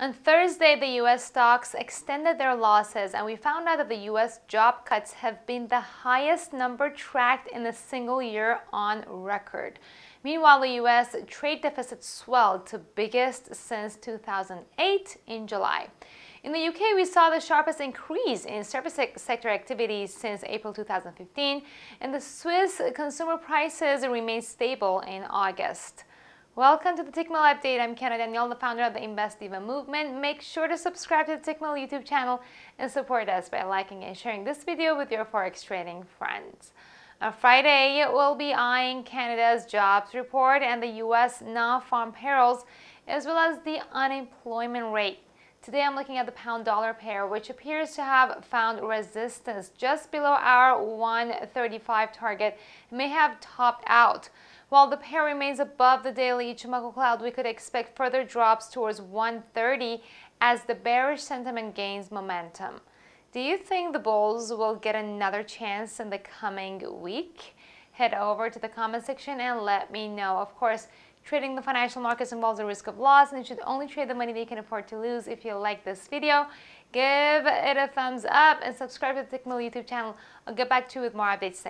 On Thursday, the U.S. stocks extended their losses, and we found out that the U.S. job cuts have been the highest number tracked in a single year on record. Meanwhile, the U.S. trade deficit swelled to biggest since 2008 in July. In the UK, we saw the sharpest increase in service sector activities since April 2015, and the Swiss consumer prices remained stable in August. Welcome to the Tickmill Update. I'm Kenna Daniel, the founder of the Invest Diva Movement. Make sure to subscribe to the Tickmill YouTube channel and support us by liking and sharing this video with your Forex trading friends. On uh, Friday, we'll be eyeing Canada's jobs report and the U.S. non-farm payrolls, as well as the unemployment rate. Today I'm looking at the pound dollar pair which appears to have found resistance just below our 135 target may have topped out. While the pair remains above the daily Ichimoku cloud, we could expect further drops towards 130 as the bearish sentiment gains momentum. Do you think the bulls will get another chance in the coming week? Head over to the comment section and let me know. Of course, Trading the financial markets involves a risk of loss and you should only trade the money that you can afford to lose. If you like this video, give it a thumbs up and subscribe to the Technical YouTube channel. I'll get back to you with more updates soon.